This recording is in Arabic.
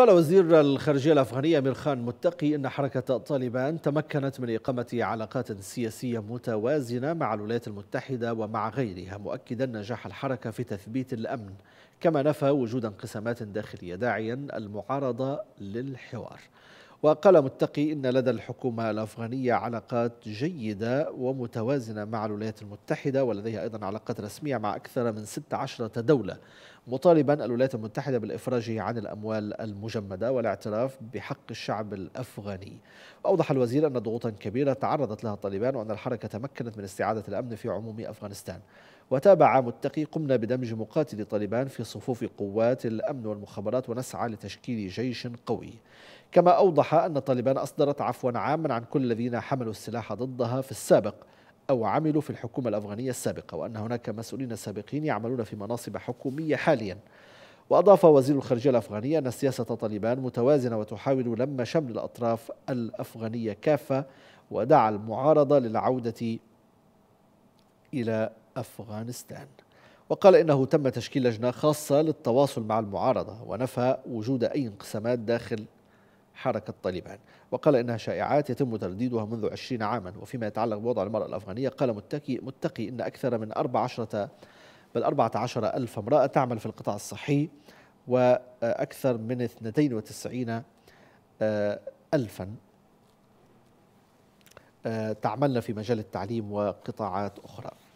قال وزير الخارجية الأفغانية أمير خان متقي أن حركة طالبان تمكنت من إقامة علاقات سياسية متوازنة مع الولايات المتحدة ومع غيرها مؤكدا نجاح الحركة في تثبيت الأمن كما نفى وجود انقسامات داخلية داعيا المعارضة للحوار وقال متقي إن لدى الحكومة الأفغانية علاقات جيدة ومتوازنة مع الولايات المتحدة ولديها أيضا علاقات رسمية مع أكثر من 16 دولة مطالبا الولايات المتحدة بالإفراج عن الأموال المجمدة والاعتراف بحق الشعب الأفغاني وأوضح الوزير أن ضغوطا كبيرة تعرضت لها الطالبان وأن الحركة تمكنت من استعادة الأمن في عموم أفغانستان وتابع متقي قمنا بدمج مقاتلي طالبان في صفوف قوات الأمن والمخابرات ونسعى لتشكيل جيش قوي كما أوضح أن طالبان أصدرت عفوا عاما عن كل الذين حملوا السلاح ضدها في السابق أو عملوا في الحكومة الأفغانية السابقة وأن هناك مسؤولين سابقين يعملون في مناصب حكومية حاليا وأضاف وزير الخارجية الأفغانية أن سياسة طالبان متوازنة وتحاول لم شمل الأطراف الأفغانية كافة ودعا المعارضة للعودة إلى أفغانستان وقال إنه تم تشكيل لجنة خاصة للتواصل مع المعارضة ونفى وجود أي انقسامات داخل حركة طالبان وقال إنها شائعات يتم ترديدها منذ عشرين عاما وفيما يتعلق بوضع المرأة الأفغانية قال متقي, متقي إن أكثر من 14 بل 14 ألف امرأة تعمل في القطاع الصحي وأكثر من 92 آه، ألفا آه، تعملن في مجال التعليم وقطاعات أخرى